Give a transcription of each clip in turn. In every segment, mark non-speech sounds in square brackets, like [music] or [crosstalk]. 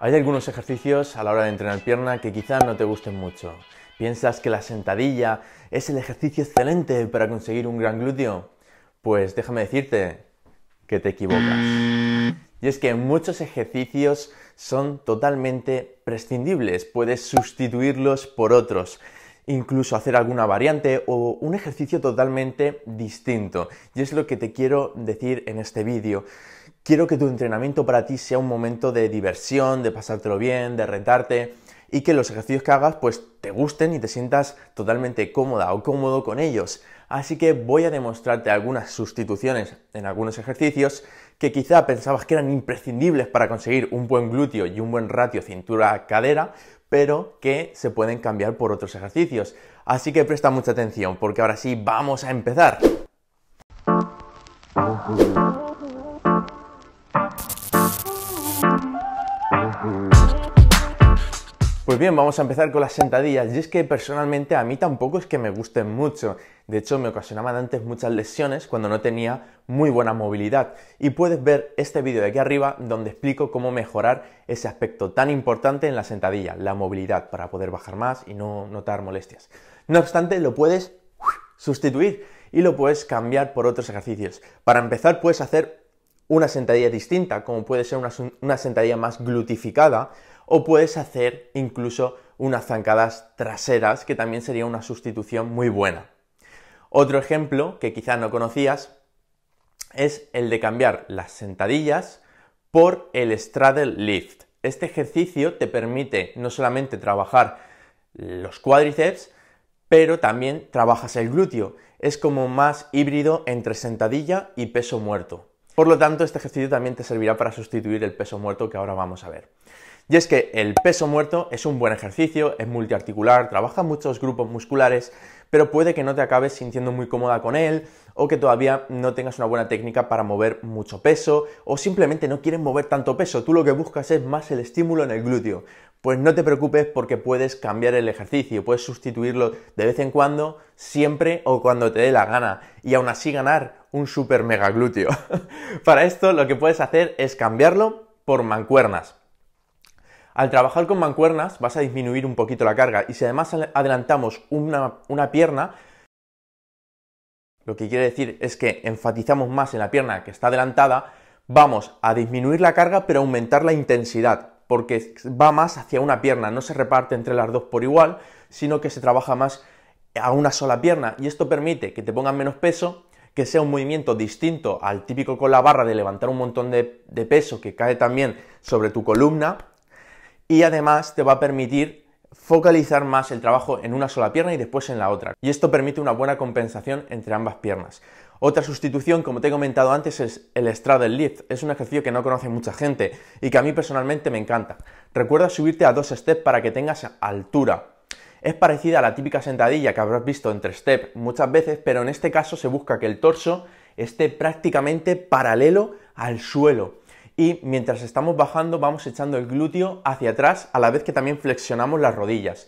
Hay algunos ejercicios a la hora de entrenar pierna que quizá no te gusten mucho. ¿Piensas que la sentadilla es el ejercicio excelente para conseguir un gran glúteo? Pues déjame decirte que te equivocas. Y es que muchos ejercicios son totalmente prescindibles, puedes sustituirlos por otros, incluso hacer alguna variante o un ejercicio totalmente distinto. Y es lo que te quiero decir en este vídeo. Quiero que tu entrenamiento para ti sea un momento de diversión, de pasártelo bien, de rentarte y que los ejercicios que hagas pues te gusten y te sientas totalmente cómoda o cómodo con ellos. Así que voy a demostrarte algunas sustituciones en algunos ejercicios que quizá pensabas que eran imprescindibles para conseguir un buen glúteo y un buen ratio cintura-cadera, pero que se pueden cambiar por otros ejercicios. Así que presta mucha atención porque ahora sí vamos a empezar. Pues bien, vamos a empezar con las sentadillas. Y es que personalmente a mí tampoco es que me gusten mucho. De hecho, me ocasionaban antes muchas lesiones cuando no tenía muy buena movilidad. Y puedes ver este vídeo de aquí arriba donde explico cómo mejorar ese aspecto tan importante en la sentadilla, la movilidad, para poder bajar más y no notar molestias. No obstante, lo puedes sustituir y lo puedes cambiar por otros ejercicios. Para empezar, puedes hacer una sentadilla distinta, como puede ser una sentadilla más glutificada o puedes hacer incluso unas zancadas traseras, que también sería una sustitución muy buena. Otro ejemplo que quizá no conocías es el de cambiar las sentadillas por el straddle lift. Este ejercicio te permite no solamente trabajar los cuádriceps, pero también trabajas el glúteo. Es como más híbrido entre sentadilla y peso muerto. Por lo tanto, este ejercicio también te servirá para sustituir el peso muerto que ahora vamos a ver. Y es que el peso muerto es un buen ejercicio, es multiarticular, trabaja muchos grupos musculares, pero puede que no te acabes sintiendo muy cómoda con él o que todavía no tengas una buena técnica para mover mucho peso o simplemente no quieres mover tanto peso, tú lo que buscas es más el estímulo en el glúteo. Pues no te preocupes porque puedes cambiar el ejercicio, puedes sustituirlo de vez en cuando, siempre o cuando te dé la gana y aún así ganar un super mega glúteo. [laughs] para esto lo que puedes hacer es cambiarlo por mancuernas. Al trabajar con mancuernas vas a disminuir un poquito la carga y si además adelantamos una, pierna, lo que quiere decir es que enfatizamos más en la pierna que está adelantada, vamos a disminuir la carga pero aumentar la intensidad, porque va más hacia una pierna, no se reparte entre las dos por igual, sino que se trabaja más a una sola pierna y esto permite que te pongan menos peso, que sea un movimiento distinto al típico con la barra de levantar un montón de peso que cae también sobre tu columna y además te va a permitir focalizar más el trabajo en una sola pierna y después en la otra. Y esto permite una buena compensación entre ambas piernas. Otra sustitución, como te he comentado antes, es el straddle lift. Es un ejercicio que no conoce mucha gente y que a mí personalmente me encanta. Recuerda subirte a dos steps para que tengas altura. Es parecida a la típica sentadilla que habrás visto entre step muchas veces, pero en este caso se busca que el torso esté prácticamente paralelo al suelo y mientras estamos bajando vamos echando el glúteo hacia atrás a la vez que también flexionamos las rodillas.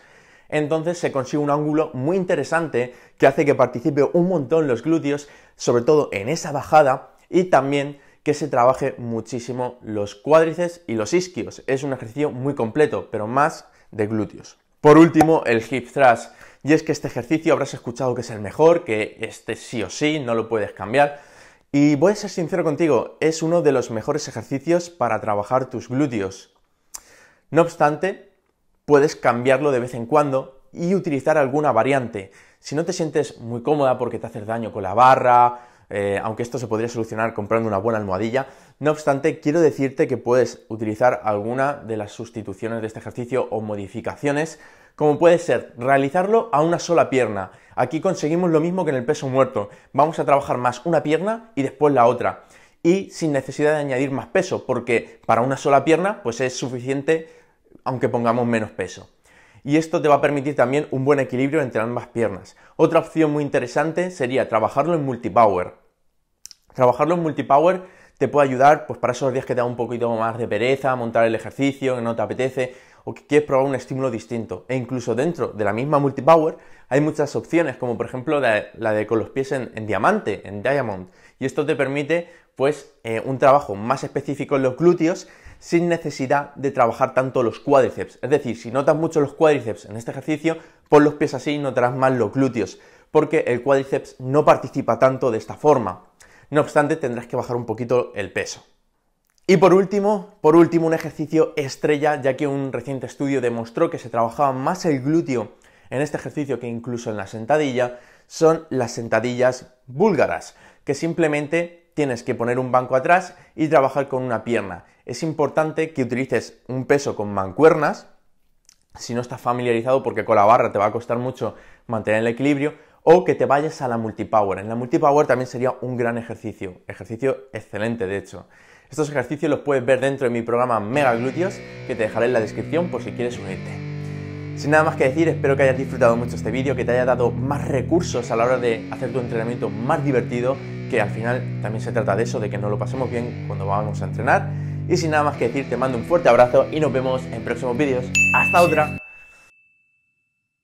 Entonces se consigue un ángulo muy interesante que hace que participe un montón los glúteos, sobre todo en esa bajada y también que se trabaje muchísimo los cuádriceps y los isquios. Es un ejercicio muy completo, pero más de glúteos. Por último, el hip thrust. Y es que este ejercicio habrás escuchado que es el mejor, que este sí o sí, no lo puedes cambiar. Y voy a ser sincero contigo, es uno de los mejores ejercicios para trabajar tus glúteos. No obstante, puedes cambiarlo de vez en cuando y utilizar alguna variante. Si no te sientes muy cómoda porque te haces daño con la barra, eh, aunque esto se podría solucionar comprando una buena almohadilla. No obstante, quiero decirte que puedes utilizar alguna de las sustituciones de este ejercicio o modificaciones como puede ser realizarlo a una sola pierna. Aquí conseguimos lo mismo que en el peso muerto. Vamos a trabajar más una pierna y después la otra. Y sin necesidad de añadir más peso, porque para una sola pierna pues es suficiente aunque pongamos menos peso. Y esto te va a permitir también un buen equilibrio entre ambas piernas. Otra opción muy interesante sería trabajarlo en multipower. Trabajarlo en multipower te puede ayudar pues para esos días que te da un poquito más de pereza, montar el ejercicio, que no te apetece, o que quieres probar un estímulo distinto. E incluso dentro de la misma multipower hay muchas opciones, como por ejemplo la, de con los pies en, diamante, en diamond. Y esto te permite pues eh, un trabajo más específico en los glúteos sin necesidad de trabajar tanto los cuádriceps. Es decir, si notas mucho los cuádriceps en este ejercicio, pon los pies así y notarás más los glúteos, porque el cuádriceps no participa tanto de esta forma. No obstante, tendrás que bajar un poquito el peso. Y por último, por último, un ejercicio estrella, ya que un reciente estudio demostró que se trabajaba más el glúteo en este ejercicio que incluso en la sentadilla, son las sentadillas búlgaras, que simplemente tienes que poner un banco atrás y trabajar con una pierna. Es importante que utilices un peso con mancuernas, si no estás familiarizado, porque con la barra te va a costar mucho mantener el equilibrio, o que te vayas a la multipower. En la multipower también sería un gran ejercicio, ejercicio excelente de hecho. Estos ejercicios los puedes ver dentro de mi programa Mega Glúteos, que te dejaré en la descripción por si quieres unirte. Sin nada más que decir, espero que hayas disfrutado mucho este vídeo, que te haya dado más recursos a la hora de hacer tu entrenamiento más divertido, que al final también se trata de eso, de que nos lo pasemos bien cuando vamos a entrenar. Y sin nada más que decir, te mando un fuerte abrazo y nos vemos en próximos vídeos. ¡Hasta otra!